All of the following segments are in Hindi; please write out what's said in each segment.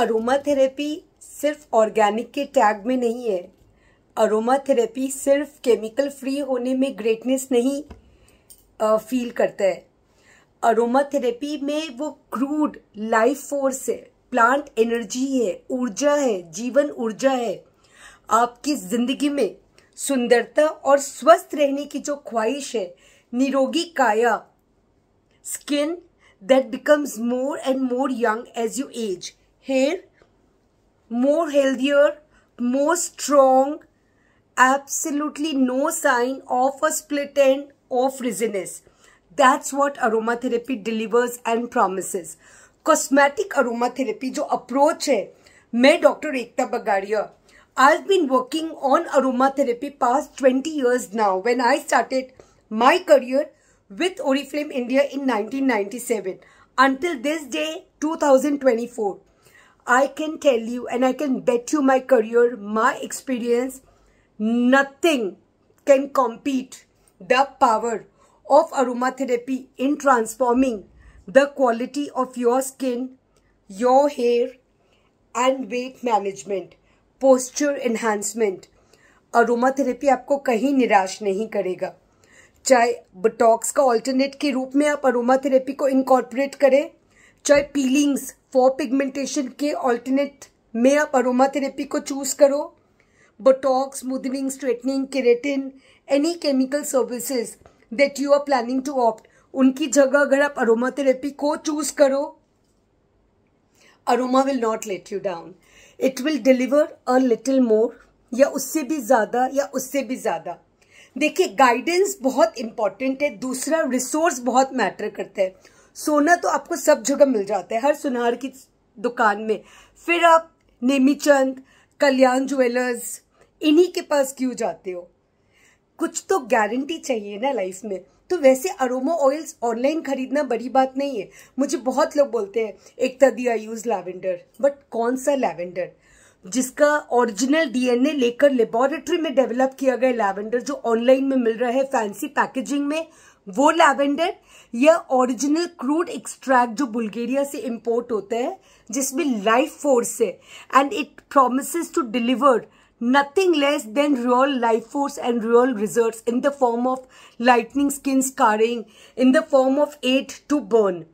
अरोमा थेरेपी सिर्फ ऑर्गेनिक के टैग में नहीं है अरोमा थेरेपी सिर्फ केमिकल फ्री होने में ग्रेटनेस नहीं फील करता है अरोमा थेरेपी में वो क्रूड लाइफ फोर्स है प्लांट एनर्जी है ऊर्जा है जीवन ऊर्जा है आपकी जिंदगी में सुंदरता और स्वस्थ रहने की जो ख्वाहिश है निरोगी काया skin that becomes more and more young as you age hair more healthier, more strong, absolutely no sign of a split end or frizziness. That's what aromatherapy delivers and promises. Cosmetic aromatherapy, जो approach है, Doctor Ekta Bagaria. i I've been working on aromatherapy past 20 years now when I started my career with Oriflame India in 1997 until this day 2024. I can tell you and I can bet you my career, my experience, nothing can compete the power of aromatherapy in transforming the quality of your skin, your hair and weight management, posture enhancement. Aromatherapy आपको कहीं निराश नहीं करेगा चाहे बटॉक्स का ऑल्टरनेट के रूप में आप अरोमाथेरेपी को इनकॉर्पोरेट करें चाहे पीलिंग्स फॉर पिगमेंटेशन के ऑल्टरनेट में आप अरोमाथेरेपी को चूज करो botox smoothening straightening keratin any chemical services that you are planning to opt उनकी जगह अगर आप अरोमाथेरेपी को चूज करो aroma will not let you down it will deliver a little more या उससे भी ज़्यादा या उससे भी ज़्यादा देखिए गाइडेंस बहुत इंपॉर्टेंट है दूसरा रिसोर्स बहुत मैटर करता है सोना तो आपको सब जगह मिल जाता है हर सुनार की दुकान में फिर आप नेमी चंद कल्याण ज्वेलर्स इन्हीं के पास क्यों जाते हो कुछ तो गारंटी चाहिए ना लाइफ में तो वैसे अरोमा ऑयल्स ऑनलाइन खरीदना बड़ी बात नहीं है मुझे बहुत लोग बोलते हैं एक दी आई यूज लैवेंडर बट कौन सा लैवेंडर जिसका ओरिजिनल डीएनए लेकर लेबोरेटरी में डेवलप किया गया लैवेंडर जो ऑनलाइन में मिल रहा है फैंसी पैकेजिंग में वो लैवेंडर या ओरिजिनल क्रूड एक्सट्रैक्ट जो बुल्गेरिया से इंपोर्ट होते हैं जिसमें लाइफ फोर्स है and it promise to deliver nothing less than real life force and real reserve in the form of lightening skin scarring in the form of aid to burn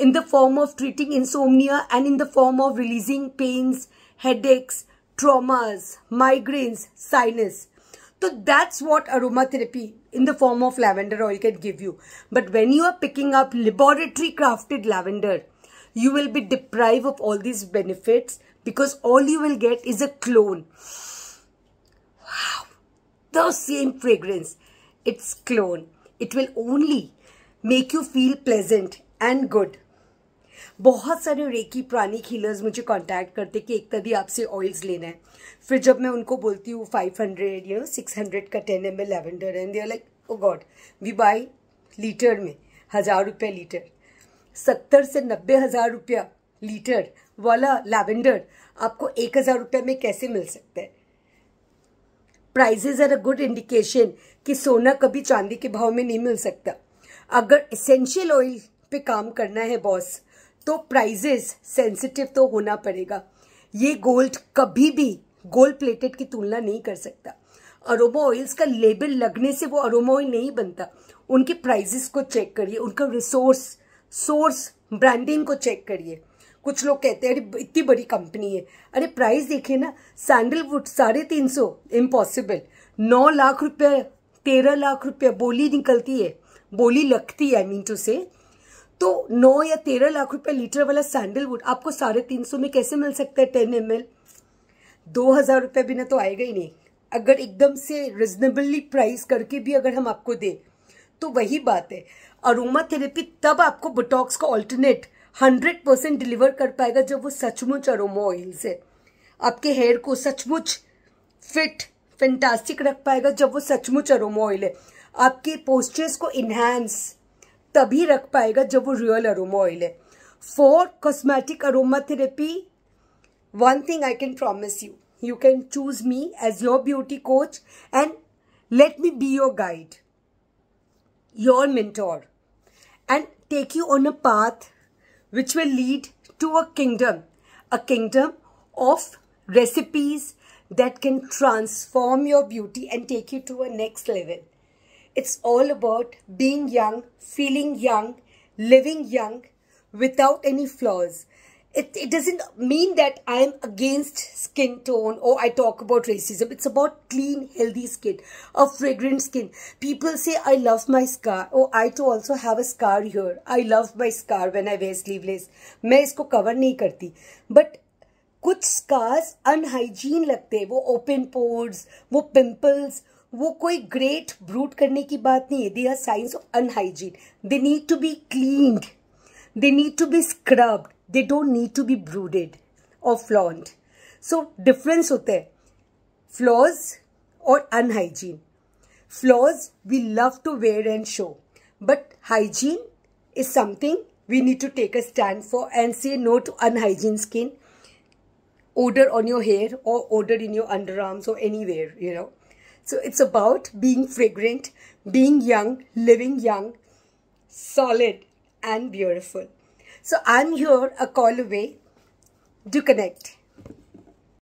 in the form of treating insomnia and in the form of releasing pains headaches traumas migraines sinus तो that's what aroma therapy in the form of lavender oil can give you. But when you are picking up laboratory crafted lavender, you will be deprived of all these benefits because all you will get is a clone. Wow, the same fragrance. It's clone. It will only make you feel pleasant and good. बहुत सारे रेकी प्राणिक हीलर्स मुझे कांटेक्ट करते कि एक तभी आपसे ऑयल्स लेना है फिर जब मैं उनको बोलती हूँ five hundred you know six hundred का ten M L lavender and they're like oh God we buy litre में हज़ार रुपये लीटर सत्तर से नब्बे हज़ार रुपया लीटर वाला लेवेंडर आपको एक हज़ार रुपये में कैसे मिल सकता है prices are a good indication कि सोना कभी चांदी के भाव में नहीं मिल सकता अगर इसेंशियल ऑयल पे काम करना है बॉस तो प्राइजेस सेंसिटिव तो होना पड़ेगा ये गोल्ड कभी भी गोल्ड प्लेटेड की तुलना नहीं कर सकता अरोमा ऑयल्स का लेबल लगने से वो अरोमा ऑयल नहीं बनता उनके प्राइजेस को चेक करिए उनका रिसोर्स सोर्स ब्रांडिंग को चेक करिए कुछ लोग कहते हैं अरे इतनी बड़ी कंपनी है अरे प्राइस देखिए ना सैंडलवुड साढ़े तीन सौ इम्पॉसिबल नौ लाख रुपये तेरह लाख रुपये बोली निकलती है बोली लगती है आई मीन टू से तो नौ या तेरह लाख रुपए लीटर वाला सैंडलवुड आपको साढ़े तीन सौ में कैसे मिल सकता है टेन एम एल दो हजार रुपए बिना तो आएगा ही नहीं अगर एकदम से रिजनेबली प्राइस करके भी अगर हम आपको दें तो वही बात है अरोमा थेरेपी तब आपको बोटॉक्स का ऑल्टरनेट हंड्रेड परसेंट डिलीवर कर पाएगा जब वो सचमुच अरोमा ऑयल से आपके हेयर को सचमुच फिट फेंटास्टिक रख पाएगा जब वो सचमुच अरोमा ऑयल है आपके पोस्चर्स को इन्हांस तभी रख पाएगा जब वो रियल अरोमा ऑयल है for cosmetic aroma therapy one thing I can promise you you can choose me as your beauty coach and let me be your guide your mentor and take you on a path which will lead to a kingdom a kingdom of recipes that can transform your beauty and take you to a next level It's all about being young, feeling young, living young without any flaws. It, it doesn't mean that I'm against skin tone or I talk about racism. It's about clean, healthy skin, a fragrant skin. People say, I love my scar. Oh, I too also have a scar here. I love my scar when I wear sleeveless. मैं इसको cover नहीं करती. But कुछ scars unhygiene लगते हैं वो ओपन पोर्स वो वो कोई ग्रेट ब्रूट करने की बात नहीं है they are signs of unhygiene they need to be cleaned they need to be scrubbed they don't need to be brooded और फ्लॉन्ड सो डिफरेंस होता है फ्लॉज और unhygiene flaws we love to wear and show but hygiene is something we need to take a stand for and say no to unhygiene skin odor on your hair or odor in your underarms or anywhere you know So it's about being fragrant, being young, living young, solid and beautiful. So I'm here a call away to connect.